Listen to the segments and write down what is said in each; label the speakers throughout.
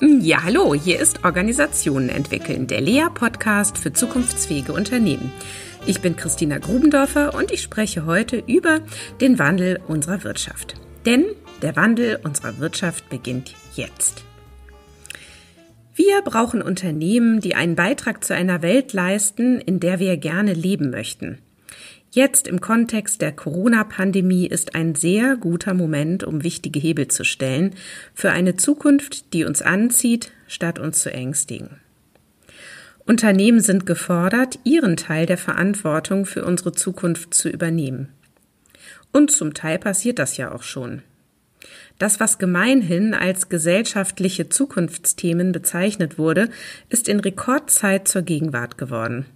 Speaker 1: Ja, hallo, hier ist Organisationen entwickeln, der Lea-Podcast für zukunftsfähige Unternehmen. Ich bin Christina Grubendorfer und ich spreche heute über den Wandel unserer Wirtschaft. Denn der Wandel unserer Wirtschaft beginnt jetzt. Wir brauchen Unternehmen, die einen Beitrag zu einer Welt leisten, in der wir gerne leben möchten. Jetzt im Kontext der Corona-Pandemie ist ein sehr guter Moment, um wichtige Hebel zu stellen für eine Zukunft, die uns anzieht, statt uns zu ängstigen. Unternehmen sind gefordert, ihren Teil der Verantwortung für unsere Zukunft zu übernehmen. Und zum Teil passiert das ja auch schon. Das, was gemeinhin als gesellschaftliche Zukunftsthemen bezeichnet wurde, ist in Rekordzeit zur Gegenwart geworden.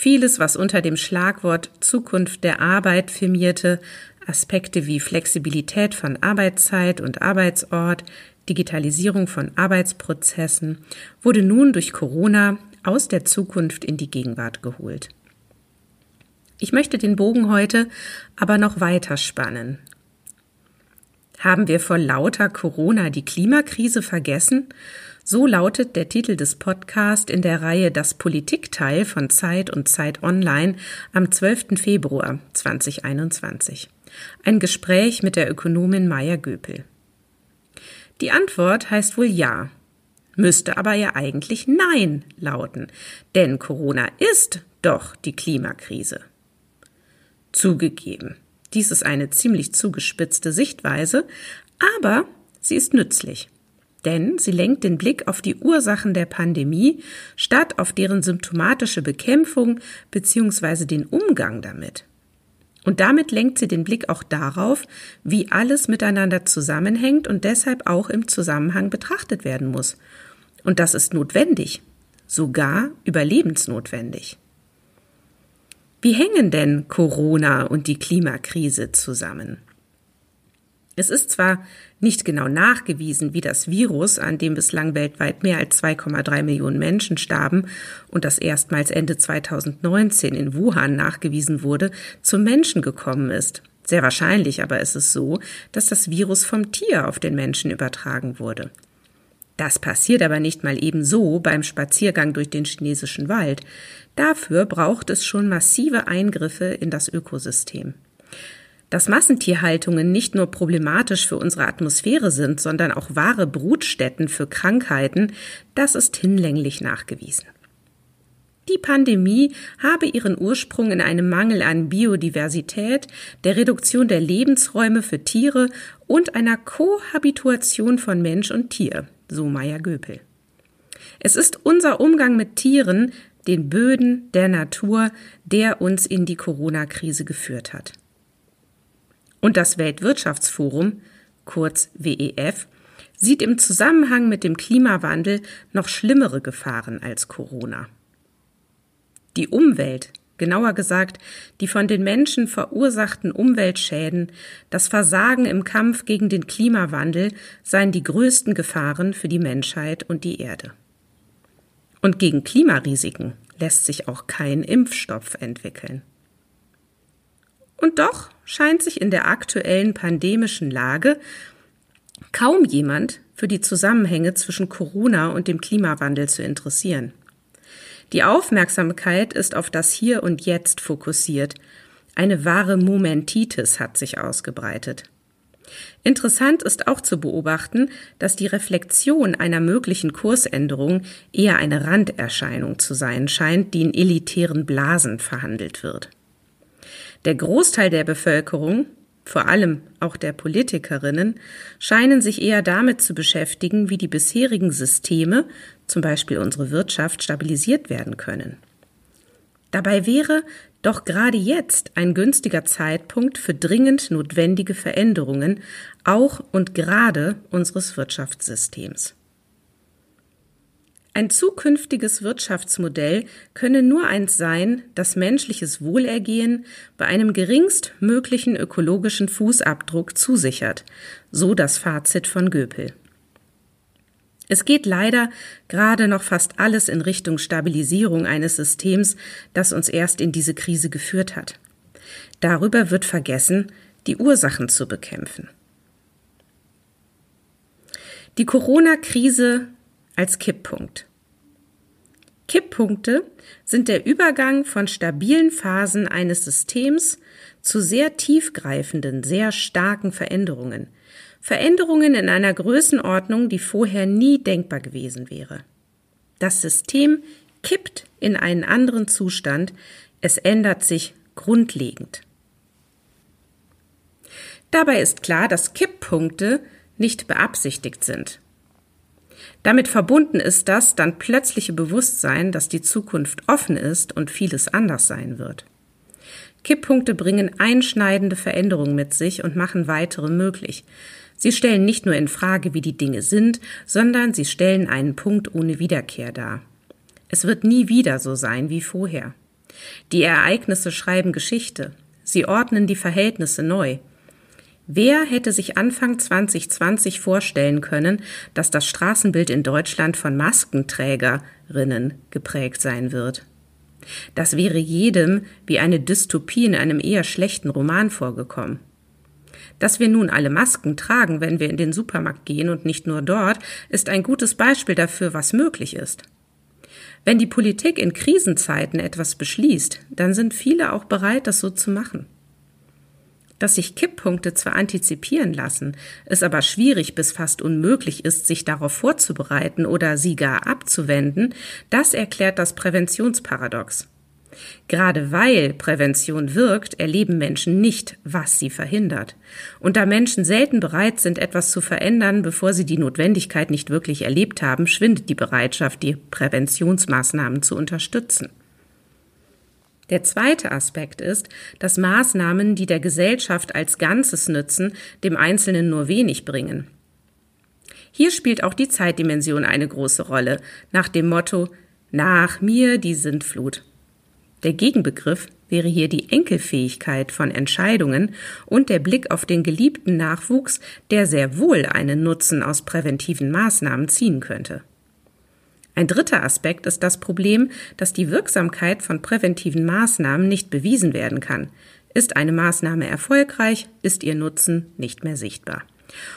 Speaker 1: Vieles, was unter dem Schlagwort Zukunft der Arbeit firmierte, Aspekte wie Flexibilität von Arbeitszeit und Arbeitsort, Digitalisierung von Arbeitsprozessen, wurde nun durch Corona aus der Zukunft in die Gegenwart geholt. Ich möchte den Bogen heute aber noch weiter spannen. Haben wir vor lauter Corona die Klimakrise vergessen so lautet der Titel des Podcasts in der Reihe Das Politikteil von Zeit und Zeit Online am 12. Februar 2021. Ein Gespräch mit der Ökonomin Maya Göpel. Die Antwort heißt wohl ja, müsste aber ja eigentlich Nein lauten, denn Corona ist doch die Klimakrise. Zugegeben, dies ist eine ziemlich zugespitzte Sichtweise, aber sie ist nützlich denn sie lenkt den Blick auf die Ursachen der Pandemie statt auf deren symptomatische Bekämpfung bzw. den Umgang damit. Und damit lenkt sie den Blick auch darauf, wie alles miteinander zusammenhängt und deshalb auch im Zusammenhang betrachtet werden muss. Und das ist notwendig, sogar überlebensnotwendig. Wie hängen denn Corona und die Klimakrise zusammen? Es ist zwar nicht genau nachgewiesen, wie das Virus, an dem bislang weltweit mehr als 2,3 Millionen Menschen starben und das erstmals Ende 2019 in Wuhan nachgewiesen wurde, zum Menschen gekommen ist. Sehr wahrscheinlich aber ist es so, dass das Virus vom Tier auf den Menschen übertragen wurde. Das passiert aber nicht mal ebenso beim Spaziergang durch den chinesischen Wald. Dafür braucht es schon massive Eingriffe in das Ökosystem dass Massentierhaltungen nicht nur problematisch für unsere Atmosphäre sind, sondern auch wahre Brutstätten für Krankheiten, das ist hinlänglich nachgewiesen. Die Pandemie habe ihren Ursprung in einem Mangel an Biodiversität, der Reduktion der Lebensräume für Tiere und einer Kohabituation von Mensch und Tier, so Meier Göpel. Es ist unser Umgang mit Tieren, den Böden der Natur, der uns in die Corona-Krise geführt hat und das Weltwirtschaftsforum, kurz WEF, sieht im Zusammenhang mit dem Klimawandel noch schlimmere Gefahren als Corona. Die Umwelt, genauer gesagt die von den Menschen verursachten Umweltschäden, das Versagen im Kampf gegen den Klimawandel seien die größten Gefahren für die Menschheit und die Erde. Und gegen Klimarisiken lässt sich auch kein Impfstoff entwickeln. Und doch scheint sich in der aktuellen pandemischen Lage kaum jemand für die Zusammenhänge zwischen Corona und dem Klimawandel zu interessieren. Die Aufmerksamkeit ist auf das Hier und Jetzt fokussiert. Eine wahre Momentitis hat sich ausgebreitet. Interessant ist auch zu beobachten, dass die Reflexion einer möglichen Kursänderung eher eine Randerscheinung zu sein scheint, die in elitären Blasen verhandelt wird. Der Großteil der Bevölkerung, vor allem auch der Politikerinnen, scheinen sich eher damit zu beschäftigen, wie die bisherigen Systeme, zum Beispiel unsere Wirtschaft, stabilisiert werden können. Dabei wäre doch gerade jetzt ein günstiger Zeitpunkt für dringend notwendige Veränderungen, auch und gerade unseres Wirtschaftssystems. Ein zukünftiges Wirtschaftsmodell könne nur eins sein, das menschliches Wohlergehen bei einem geringstmöglichen ökologischen Fußabdruck zusichert, so das Fazit von Göpel. Es geht leider gerade noch fast alles in Richtung Stabilisierung eines Systems, das uns erst in diese Krise geführt hat. Darüber wird vergessen, die Ursachen zu bekämpfen. Die Corona-Krise als Kipppunkt. Kipppunkte sind der Übergang von stabilen Phasen eines Systems zu sehr tiefgreifenden, sehr starken Veränderungen. Veränderungen in einer Größenordnung, die vorher nie denkbar gewesen wäre. Das System kippt in einen anderen Zustand, es ändert sich grundlegend. Dabei ist klar, dass Kipppunkte nicht beabsichtigt sind. Damit verbunden ist das dann plötzliche Bewusstsein, dass die Zukunft offen ist und vieles anders sein wird. Kipppunkte bringen einschneidende Veränderungen mit sich und machen weitere möglich. Sie stellen nicht nur in Frage, wie die Dinge sind, sondern sie stellen einen Punkt ohne Wiederkehr dar. Es wird nie wieder so sein wie vorher. Die Ereignisse schreiben Geschichte. Sie ordnen die Verhältnisse neu. Wer hätte sich Anfang 2020 vorstellen können, dass das Straßenbild in Deutschland von Maskenträgerinnen geprägt sein wird? Das wäre jedem wie eine Dystopie in einem eher schlechten Roman vorgekommen. Dass wir nun alle Masken tragen, wenn wir in den Supermarkt gehen und nicht nur dort, ist ein gutes Beispiel dafür, was möglich ist. Wenn die Politik in Krisenzeiten etwas beschließt, dann sind viele auch bereit, das so zu machen. Dass sich Kipppunkte zwar antizipieren lassen, es aber schwierig bis fast unmöglich ist, sich darauf vorzubereiten oder sie gar abzuwenden, das erklärt das Präventionsparadox. Gerade weil Prävention wirkt, erleben Menschen nicht, was sie verhindert. Und da Menschen selten bereit sind, etwas zu verändern, bevor sie die Notwendigkeit nicht wirklich erlebt haben, schwindet die Bereitschaft, die Präventionsmaßnahmen zu unterstützen. Der zweite Aspekt ist, dass Maßnahmen, die der Gesellschaft als Ganzes nützen, dem Einzelnen nur wenig bringen. Hier spielt auch die Zeitdimension eine große Rolle, nach dem Motto Nach mir die Sintflut. Der Gegenbegriff wäre hier die Enkelfähigkeit von Entscheidungen und der Blick auf den geliebten Nachwuchs, der sehr wohl einen Nutzen aus präventiven Maßnahmen ziehen könnte. Ein dritter Aspekt ist das Problem, dass die Wirksamkeit von präventiven Maßnahmen nicht bewiesen werden kann. Ist eine Maßnahme erfolgreich, ist ihr Nutzen nicht mehr sichtbar.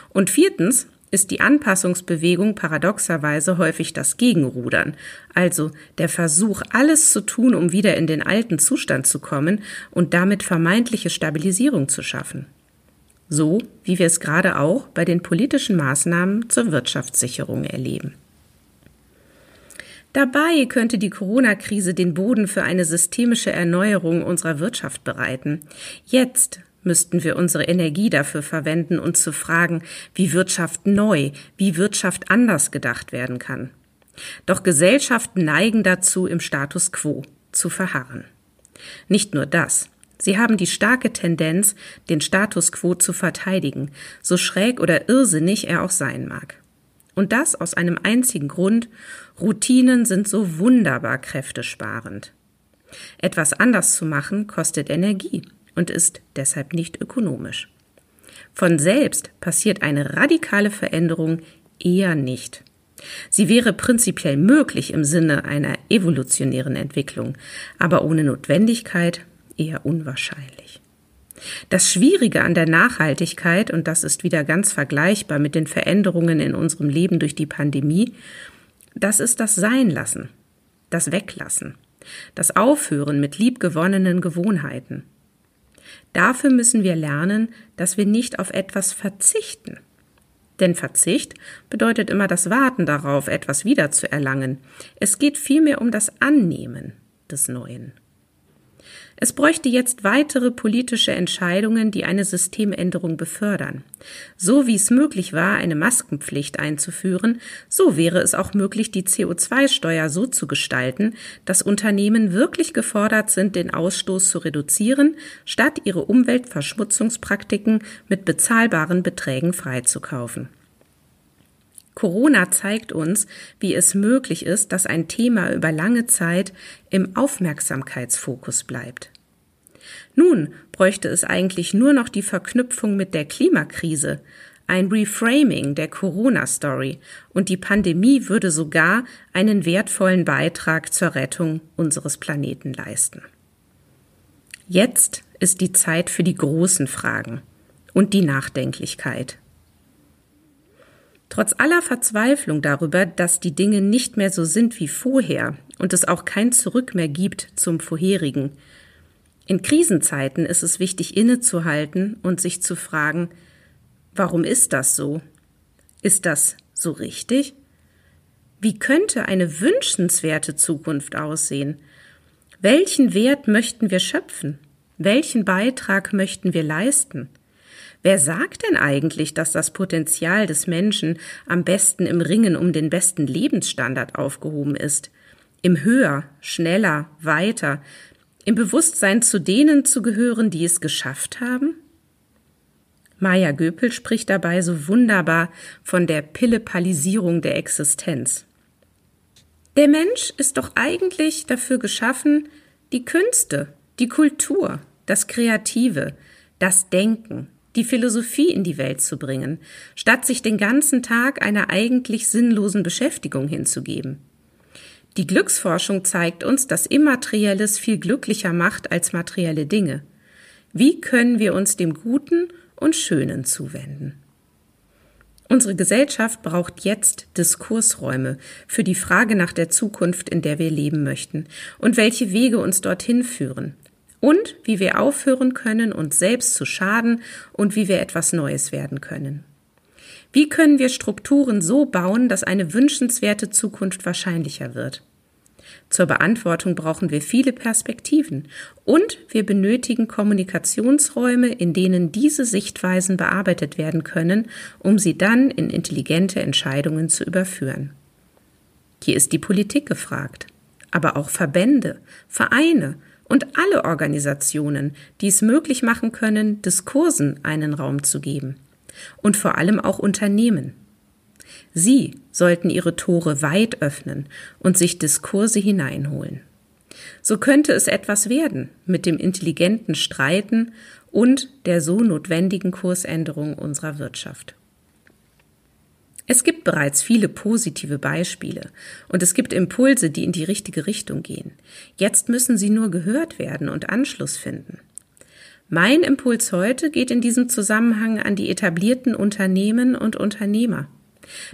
Speaker 1: Und viertens ist die Anpassungsbewegung paradoxerweise häufig das Gegenrudern, also der Versuch, alles zu tun, um wieder in den alten Zustand zu kommen und damit vermeintliche Stabilisierung zu schaffen. So wie wir es gerade auch bei den politischen Maßnahmen zur Wirtschaftssicherung erleben. Dabei könnte die Corona-Krise den Boden für eine systemische Erneuerung unserer Wirtschaft bereiten. Jetzt müssten wir unsere Energie dafür verwenden, uns zu fragen, wie Wirtschaft neu, wie Wirtschaft anders gedacht werden kann. Doch Gesellschaften neigen dazu, im Status quo zu verharren. Nicht nur das. Sie haben die starke Tendenz, den Status quo zu verteidigen, so schräg oder irrsinnig er auch sein mag. Und das aus einem einzigen Grund, Routinen sind so wunderbar kräftesparend. Etwas anders zu machen kostet Energie und ist deshalb nicht ökonomisch. Von selbst passiert eine radikale Veränderung eher nicht. Sie wäre prinzipiell möglich im Sinne einer evolutionären Entwicklung, aber ohne Notwendigkeit eher unwahrscheinlich. Das Schwierige an der Nachhaltigkeit, und das ist wieder ganz vergleichbar mit den Veränderungen in unserem Leben durch die Pandemie, das ist das Seinlassen, das Weglassen, das Aufhören mit liebgewonnenen Gewohnheiten. Dafür müssen wir lernen, dass wir nicht auf etwas verzichten. Denn Verzicht bedeutet immer das Warten darauf, etwas wiederzuerlangen. Es geht vielmehr um das Annehmen des Neuen. Es bräuchte jetzt weitere politische Entscheidungen, die eine Systemänderung befördern. So wie es möglich war, eine Maskenpflicht einzuführen, so wäre es auch möglich, die CO2-Steuer so zu gestalten, dass Unternehmen wirklich gefordert sind, den Ausstoß zu reduzieren, statt ihre Umweltverschmutzungspraktiken mit bezahlbaren Beträgen freizukaufen. Corona zeigt uns, wie es möglich ist, dass ein Thema über lange Zeit im Aufmerksamkeitsfokus bleibt. Nun bräuchte es eigentlich nur noch die Verknüpfung mit der Klimakrise, ein Reframing der Corona-Story und die Pandemie würde sogar einen wertvollen Beitrag zur Rettung unseres Planeten leisten. Jetzt ist die Zeit für die großen Fragen und die Nachdenklichkeit. Trotz aller Verzweiflung darüber, dass die Dinge nicht mehr so sind wie vorher und es auch kein Zurück mehr gibt zum vorherigen, in Krisenzeiten ist es wichtig, innezuhalten und sich zu fragen, warum ist das so? Ist das so richtig? Wie könnte eine wünschenswerte Zukunft aussehen? Welchen Wert möchten wir schöpfen? Welchen Beitrag möchten wir leisten? Wer sagt denn eigentlich, dass das Potenzial des Menschen am besten im Ringen um den besten Lebensstandard aufgehoben ist? Im höher, schneller, weiter, im Bewusstsein zu denen zu gehören, die es geschafft haben? Maya Göpel spricht dabei so wunderbar von der Pillepalisierung der Existenz. Der Mensch ist doch eigentlich dafür geschaffen, die Künste, die Kultur, das Kreative, das Denken, die Philosophie in die Welt zu bringen, statt sich den ganzen Tag einer eigentlich sinnlosen Beschäftigung hinzugeben. Die Glücksforschung zeigt uns, dass Immaterielles viel glücklicher macht als materielle Dinge. Wie können wir uns dem Guten und Schönen zuwenden? Unsere Gesellschaft braucht jetzt Diskursräume für die Frage nach der Zukunft, in der wir leben möchten und welche Wege uns dorthin führen und wie wir aufhören können, uns selbst zu schaden und wie wir etwas Neues werden können. Wie können wir Strukturen so bauen, dass eine wünschenswerte Zukunft wahrscheinlicher wird? Zur Beantwortung brauchen wir viele Perspektiven und wir benötigen Kommunikationsräume, in denen diese Sichtweisen bearbeitet werden können, um sie dann in intelligente Entscheidungen zu überführen. Hier ist die Politik gefragt, aber auch Verbände, Vereine und alle Organisationen, die es möglich machen können, Diskursen einen Raum zu geben und vor allem auch Unternehmen. Sie sollten ihre Tore weit öffnen und sich Diskurse hineinholen. So könnte es etwas werden mit dem intelligenten Streiten und der so notwendigen Kursänderung unserer Wirtschaft. Es gibt bereits viele positive Beispiele und es gibt Impulse, die in die richtige Richtung gehen. Jetzt müssen sie nur gehört werden und Anschluss finden. Mein Impuls heute geht in diesem Zusammenhang an die etablierten Unternehmen und Unternehmer.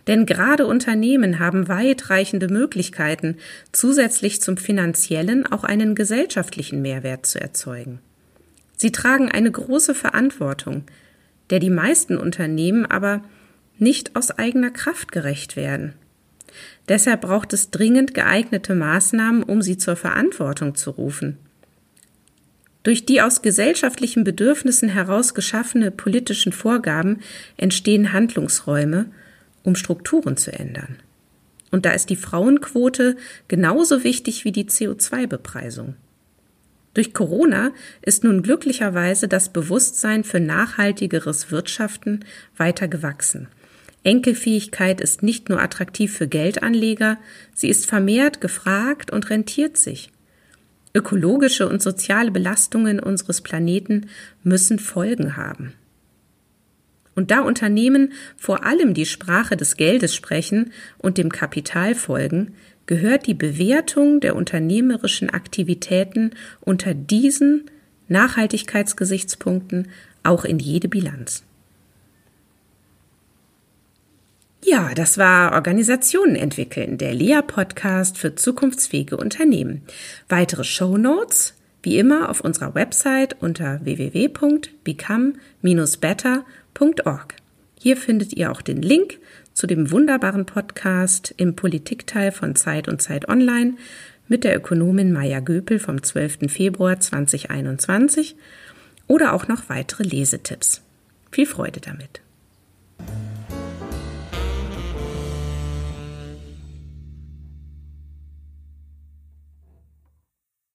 Speaker 1: Denn gerade Unternehmen haben weitreichende Möglichkeiten, zusätzlich zum finanziellen auch einen gesellschaftlichen Mehrwert zu erzeugen. Sie tragen eine große Verantwortung, der die meisten Unternehmen aber nicht aus eigener Kraft gerecht werden. Deshalb braucht es dringend geeignete Maßnahmen, um sie zur Verantwortung zu rufen. Durch die aus gesellschaftlichen Bedürfnissen heraus geschaffene politischen Vorgaben entstehen Handlungsräume, um Strukturen zu ändern. Und da ist die Frauenquote genauso wichtig wie die CO2-Bepreisung. Durch Corona ist nun glücklicherweise das Bewusstsein für nachhaltigeres Wirtschaften weiter gewachsen. Enkelfähigkeit ist nicht nur attraktiv für Geldanleger, sie ist vermehrt gefragt und rentiert sich. Ökologische und soziale Belastungen unseres Planeten müssen Folgen haben. Und da Unternehmen vor allem die Sprache des Geldes sprechen und dem Kapital folgen, gehört die Bewertung der unternehmerischen Aktivitäten unter diesen Nachhaltigkeitsgesichtspunkten auch in jede Bilanz. Ja, das war Organisationen entwickeln, der LEA-Podcast für zukunftsfähige Unternehmen. Weitere Show Notes wie immer auf unserer Website unter www.become-better.org. Hier findet ihr auch den Link zu dem wunderbaren Podcast im Politikteil von Zeit und Zeit Online mit der Ökonomin Maya Göpel vom 12. Februar 2021 oder auch noch weitere Lesetipps. Viel Freude damit!